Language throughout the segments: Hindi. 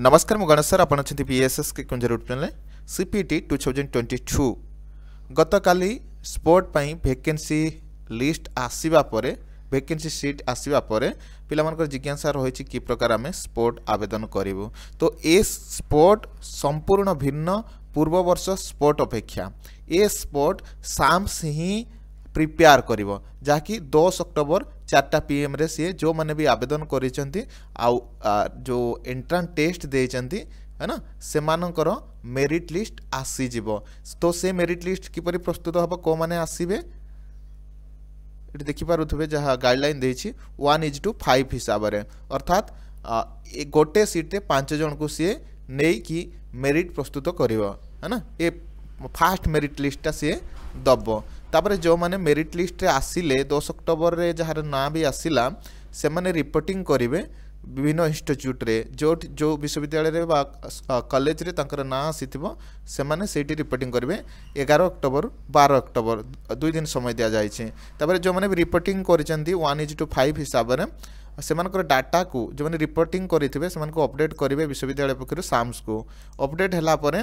ନମସ୍କାର ମୁଁ ଗଣେଶ ସାର୍ ଆପଣ ଅଛନ୍ତି ପିଏସ୍ଏସ୍କେ କୁଞ୍ଜର ଉତ୍ପନ୍ରେ CPT two thousand twenty two ଗତକାଲି ସ୍ପୋର୍ଟ ପାଇଁ ଭେକେନ୍ସି লিস্ট আসবা পরে ভ্যাকেন্সি সিট আসবা পরে পিলামানকর জিজ্ঞাসা রয়েছে কি প্রকার আমি স্পোর্ট আবেদন করিবু তো এ স্পোর্ট সম্পূর্ণ ভিন্ন পূর্ব বর্ষ স্পোর্ট অপেক্ষা এ স্পোর্ট সামস হি ପ୍ରିପେୟାର କରିବ ଯାହାକି ଦଶ ଅକ୍ଟୋବର ଚାରିଟା ପିଏମ୍ରେ ସିଏ ଯେଉଁମାନେ ବି ଆବେଦନ କରିଛନ୍ତି ଆଉ ଯେଉଁ ଏଣ୍ଟ୍ରାନ୍ସ ଟେଷ୍ଟ ଦେଇଛନ୍ତି है ना ସେମାନଙ୍କର ମେରିଟ୍ ଲିଷ୍ଟ ଆସିଯିବ ତ ସେ ମେରିଟ୍ ଲିଷ୍ଟ କିପରି ପ୍ରସ୍ତୁତ ହେବ କେଉଁମାନେ ଆସିବେ ଏଠି ଦେଖିପାରୁଥିବେ ଯାହା ଗାଇଡ଼ଲାଇନ୍ ଦେଇଛି ୱାନ୍ ଇଜ୍ ଟୁ ଫାଇଭ୍ ହିସାବରେ ଅର୍ଥାତ୍ ଗୋଟେ ସିଟ୍ରେ ପାଞ୍ଚ ଜଣଙ୍କୁ ସିଏ ନେଇକି ମେରିଟ୍ ପ୍ରସ୍ତୁତ କରିବ है ନା ଏ ଫାଷ୍ଟ ମେରିଟ୍ ଲିଷ୍ଟଟା ସିଏ ଦେବ ତାପରେ ଯେଉଁମାନେ ମେରିଟ୍ ଲିଷ୍ଟରେ ଆସିଲେ ଦଶ ଅକ୍ଟୋବରରେ ଯାହାର ନାଁ ବି ଆସିଲା ସେମାନେ ରିପୋର୍ଟିଂ କରିବେ ବିଭିନ୍ନ ଇନଷ୍ଟିଚ୍ୟୁଟ୍ରେ ଯେଉଁଠି ଯେଉଁ ବିଶ୍ୱବିଦ୍ୟାଳୟରେ ବା କଲେଜରେ ତାଙ୍କର ନାଁ ଆସିଥିବ ସେମାନେ ସେଇଠି ରିପୋର୍ଟିଂ କରିବେ ଏଗାର ଅକ୍ଟୋବର ବାର ଅକ୍ଟୋବର ଦୁଇ ଦିନ ସମୟ ଦିଆଯାଇଛି ତାପରେ ଯେଉଁମାନେ ବି ରିପୋର୍ଟିଂ କରିଛନ୍ତି ୱାନ୍ ଇଜ୍ ଟୁ ଫାଇଭ୍ ହିସାବରେ ସେମାନଙ୍କର ଡାଟାକୁ ଯେଉଁମାନେ ରିପୋର୍ଟିଂ କରିଥିବେ ସେମାନଙ୍କୁ ଅପଡ଼େଟ୍ କରିବେ ବିଶ୍ୱବିଦ୍ୟାଳୟ ପକ୍ଷରୁ ସାମ୍ସକୁ ଅପଡ଼େଟ୍ ହେଲା ପରେ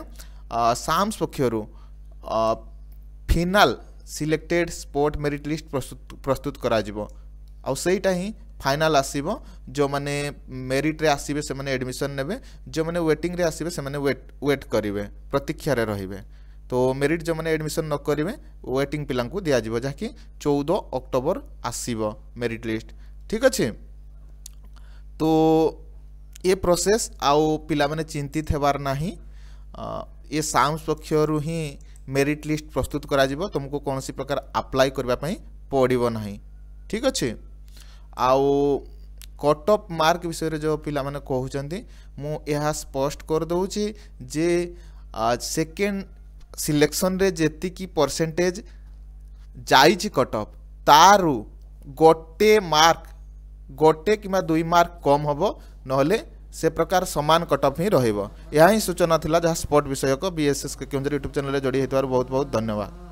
ସାମ୍ସ ପକ୍ଷରୁ final selected sport merit list प्रस्तुत प्रस्तुत हो फाइनाल आसब जो मैंने मेरीट्रे आसवे से एडमिशन ने जो मैंने व्वेटिंग आसवे से मैंने वेट वेट करेंगे प्रतीक्षा रे तो मेरीट जो मैंने एडमिशन न करेंगे वेटिंग पिला दिजाव जहाँकि चौदह अक्टोबर आसव मेरीट लिस्ट ठीक अच्छे तो ये प्रोसेस आउ पाने चिंतित होवार ना ये साम्स पक्षर हिं মেরিট লিষ্ট প্রস্তুত করা তুমକୁ କୌଣସି ପ୍ରକାର ଆପ୍ଲାଏ କରିବା ପାଇଁ ପଡ଼ିବ ନାହିଁ ଠିକ୍ ଅଛି ଆଉ କଟ୍ ଅଫ୍ ମାର୍କ ବିଷୟରେ ଯେଉଁ ପିଲାମାନେ କହୁଛନ୍ତି ମୁଁ ଏହା ସ୍ପଷ୍ଟ କରିଦେଉଛି ଯେ ସେକେଣ୍ଡ ସିଲେକ୍ସନ୍ରେ ଯେତିକି ପରସେଣ୍ଟେଜ୍ ଯାଇଛି କଟ୍ ଅଫ୍ ତାରୁ ଗୋଟେ ମାର୍କ ଗୋଟେ କିମ୍ବା ଦୁଇ ମାର୍କ କମ୍ ହେବ ନହେଲେ से प्रकार सामान कटअप ही रही सूचना था जहाँ स्पोर्ट विषयक बीएसएस के यूट्यूब चेल जोड़ी होती बहुत बहुत धन्यवाद